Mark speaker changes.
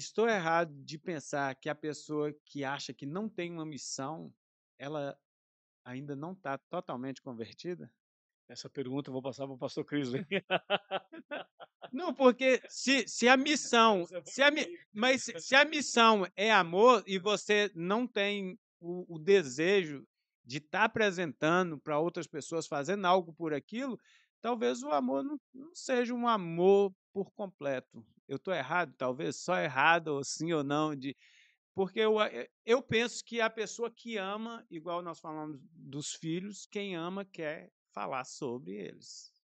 Speaker 1: Estou errado de pensar que a pessoa que acha que não tem uma missão, ela ainda não está totalmente convertida? Essa pergunta eu vou passar para o pastor Crisley. Não, porque se, se a missão, é se a, mas se a missão é amor e você não tem o, o desejo de estar tá apresentando para outras pessoas, fazendo algo por aquilo, talvez o amor não, não seja um amor por completo. Eu estou errado, talvez só errado, ou sim ou não, de porque eu, eh, eu penso que a pessoa que ama, igual nós falamos dos filhos, quem ama quer falar sobre eles.